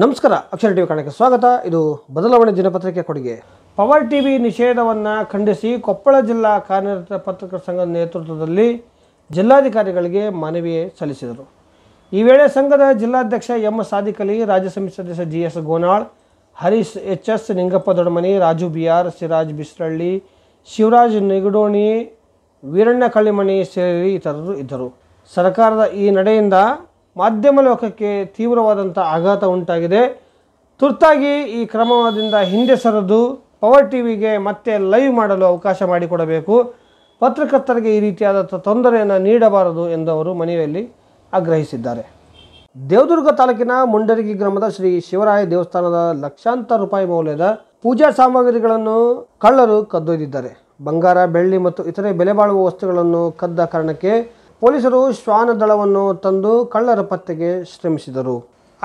ನಮಸ್ಕಾರ ಅಕ್ಷರ ಟಿವಿ ಕಾರಣಕ್ಕೆ ಸ್ವಾಗತ ಇದು ಬದಲಾವಣೆ ದಿನಪತ್ರಿಕೆ ಕೊಡುಗೆ ಪವರ್ ಟಿವಿ ನಿಷೇಧವನ್ನು ಖಂಡಿಸಿ ಕೊಪ್ಪಳ ಜಿಲ್ಲಾ ಕಾರ್ಯನಿರತ ಪತ್ರಕರ್ತರ ಸಂಘದ ನೇತೃತ್ವದಲ್ಲಿ ಜಿಲ್ಲಾಧಿಕಾರಿಗಳಿಗೆ ಮನವಿ ಸಲ್ಲಿಸಿದರು ಈ ವೇಳೆ ಸಂಘದ ಜಿಲ್ಲಾಧ್ಯಕ್ಷ ಎಂ ಸಾದಿಕಲಿ ಅಲಿ ರಾಜ್ಯ ಸಮಿತಿ ಸದಸ್ಯ G S Gonal Harish H S Ningappa Doddamani Raju B R Siraj Bisralli Shivaraj Nigadoni Veeranna Kallimani ಸೇರಿ ಇತರರು ಇದ್ದರು ಸರ್ಕಾರದ ಈ ನಡೆಯಿಂದ ಮಾಧ್ಯಮ ಲೋಕಕ್ಕೆ ತೀವ್ರವಾದಂಥ ಆಘಾತ ಉಂಟಾಗಿದೆ ತುರ್ತಾಗಿ ಈ ಕ್ರಮದಿಂದ ಹಿಂದೆ ಸರಿದು ಪವರ್ ಟಿ ವಿಗೆ ಮತ್ತೆ ಲೈವ್ ಮಾಡಲು ಅವಕಾಶ ಮಾಡಿಕೊಡಬೇಕು ಪತ್ರಕರ್ತರಿಗೆ ಈ ರೀತಿಯಾದ ತೊಂದರೆಯನ್ನು ನೀಡಬಾರದು ಎಂದು ಅವರು ಮನವಿಯಲ್ಲಿ ಆಗ್ರಹಿಸಿದ್ದಾರೆ ದೇವದುರ್ಗ ತಾಲೂಕಿನ ಮುಂಡರಗಿ ಗ್ರಾಮದ ಶ್ರೀ ಶಿವರಾಯ ದೇವಸ್ಥಾನದ ಲಕ್ಷಾಂತರ ರೂಪಾಯಿ ಮೌಲ್ಯದ ಪೂಜಾ ಸಾಮಗ್ರಿಗಳನ್ನು ಕಳ್ಳರು ಕದ್ದೊಯ್ದಿದ್ದಾರೆ ಬಂಗಾರ ಬೆಳ್ಳಿ ಮತ್ತು ಇತರೆ ಬೆಲೆ ಬಾಳುವ ವಸ್ತುಗಳನ್ನು ಕದ್ದ ಕಾರಣಕ್ಕೆ ಪೊಲೀಸರು ಶ್ವಾನ ದಳವನ್ನು ತಂದು ಕಳ್ಳರ ಪತ್ತೆಗೆ ಶ್ರಮಿಸಿದರು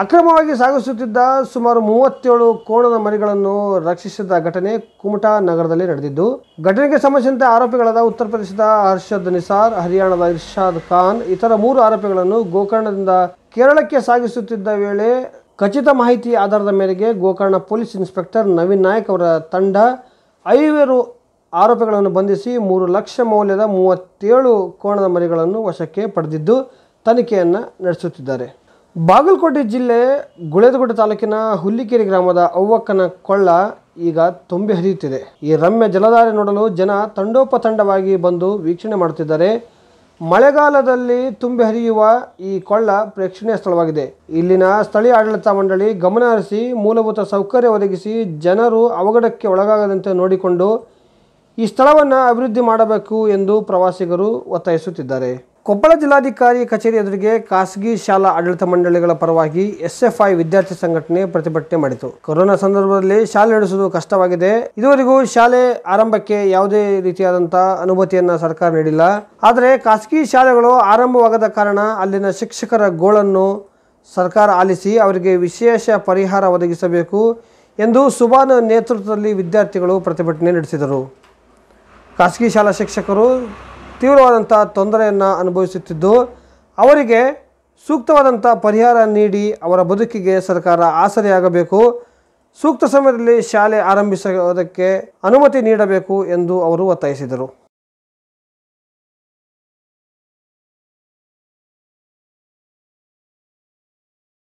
ಅಕ್ರಮವಾಗಿ ಸಾಗಿಸುತ್ತಿದ್ದ ಸುಮಾರು ಮೂವತ್ತೇಳು ಕೋಣದ ಮರಿಗಳನ್ನು ರಕ್ಷಿಸಿದ ಘಟನೆ ಕುಮಟಾ ನಗರದಲ್ಲಿ ನಡೆದಿದ್ದು ಘಟನೆಗೆ ಸಂಬಂಧಿಸಿದಂತೆ ಆರೋಪಿಗಳಾದ ಉತ್ತರ ಪ್ರದೇಶದ ಹರ್ಷದ್ ನಿಸಾರ್ ಹರಿಯಾಣದ ಇರ್ಷಾದ್ ಖಾನ್ ಇತರ ಮೂರು ಆರೋಪಿಗಳನ್ನು ಗೋಕರ್ಣದಿಂದ ಕೇರಳಕ್ಕೆ ಸಾಗಿಸುತ್ತಿದ್ದ ವೇಳೆ ಖಚಿತ ಮಾಹಿತಿ ಆಧಾರದ ಮೇರೆಗೆ ಗೋಕರ್ಣ ಪೊಲೀಸ್ ಇನ್ಸ್ಪೆಕ್ಟರ್ ನವೀನ್ ನಾಯಕ್ ಅವರ ತಂಡ ಐವರು ಆರೋಪಿಗಳನ್ನು ಬಂಧಿಸಿ ಮೂರು ಲಕ್ಷ ಮೌಲ್ಯದ ಮೂವತ್ತೇಳು ಕೋಣದ ಮರಿಗಳನ್ನು ವಶಕ್ಕೆ ಪಡೆದಿದ್ದು ತನಿಖೆಯನ್ನು ನಡೆಸುತ್ತಿದ್ದಾರೆ ಬಾಗಲಕೋಟೆ ಜಿಲ್ಲೆ ಗುಳೇದಗುಡ್ಡ ತಾಲೂಕಿನ ಹುಲ್ಲಿಕೆರೆ ಗ್ರಾಮದ ಅವ್ವಕ್ಕನ ಕೊಳ್ಳ ಈಗ ತುಂಬಿ ಹರಿಯುತ್ತಿದೆ ಈ ರಮ್ಯ ಜಲಧಾರೆ ನೋಡಲು ಜನ ತಂಡೋಪತಂಡವಾಗಿ ಬಂದು ವೀಕ್ಷಣೆ ಮಾಡುತ್ತಿದ್ದಾರೆ ಮಳೆಗಾಲದಲ್ಲಿ ತುಂಬಿ ಹರಿಯುವ ಈ ಕೊಳ್ಳ ಪ್ರೇಕ್ಷಣೀಯ ಸ್ಥಳವಾಗಿದೆ ಇಲ್ಲಿನ ಸ್ಥಳೀಯ ಆಡಳಿತ ಮಂಡಳಿ ಗಮನ ಹರಿಸಿ ಮೂಲಭೂತ ಸೌಕರ್ಯ ಒದಗಿಸಿ ಜನರು ಅವಘಡಕ್ಕೆ ಒಳಗಾಗದಂತೆ ನೋಡಿಕೊಂಡು ಈ ಸ್ಥಳವನ್ನು ಅಭಿವೃದ್ಧಿ ಮಾಡಬೇಕು ಎಂದು ಪ್ರವಾಸಿಗರು ಒತ್ತಾಯಿಸುತ್ತಿದ್ದಾರೆ ಕೊಪ್ಪಳ ಜಿಲ್ಲಾಧಿಕಾರಿ ಕಚೇರಿ ಎದುರಿಗೆ ಖಾಸಗಿ ಶಾಲಾ ಆಡಳಿತ ಮಂಡಳಿಗಳ ಪರವಾಗಿ ಎಸ್ಎಫ್ಐ ವಿದ್ಯಾರ್ಥಿ ಸಂಘಟನೆ ಪ್ರತಿಭಟನೆ ಮಾಡಿತು ಕೊರೋನಾ ಸಂದರ್ಭದಲ್ಲಿ ಶಾಲೆ ನಡೆಸುವುದು ಕಷ್ಟವಾಗಿದೆ ಇದುವರೆಗೂ ಶಾಲೆ ಆರಂಭಕ್ಕೆ ಯಾವುದೇ ರೀತಿಯಾದಂತಹ ಅನುಮತಿಯನ್ನ ಸರ್ಕಾರ ನೀಡಿಲ್ಲ ಆದರೆ ಖಾಸಗಿ ಶಾಲೆಗಳು ಆರಂಭವಾಗದ ಕಾರಣ ಅಲ್ಲಿನ ಶಿಕ್ಷಕರ ಗೋಳನ್ನು ಸರ್ಕಾರ ಆಲಿಸಿ ಅವರಿಗೆ ವಿಶೇಷ ಪರಿಹಾರ ಒದಗಿಸಬೇಕು ಎಂದು ಸುಬಾನ ನೇತೃತ್ವದಲ್ಲಿ ವಿದ್ಯಾರ್ಥಿಗಳು ಪ್ರತಿಭಟನೆ ನಡೆಸಿದರು ಖಾಸಗಿ ಶಾಲಾ ಶಿಕ್ಷಕರು ತೀವ್ರವಾದಂಥ ತೊಂದರೆಯನ್ನು ಅನುಭವಿಸುತ್ತಿದ್ದು ಅವರಿಗೆ ಸೂಕ್ತವಾದಂಥ ಪರಿಹಾರ ನೀಡಿ ಅವರ ಬದುಕಿಗೆ ಸರ್ಕಾರ ಆಸರೆಯಾಗಬೇಕು ಸೂಕ್ತ ಸಮಯದಲ್ಲಿ ಶಾಲೆ ಆರಂಭಿಸುವುದಕ್ಕೆ ಅನುಮತಿ ನೀಡಬೇಕು ಎಂದು ಅವರು ಒತ್ತಾಯಿಸಿದರು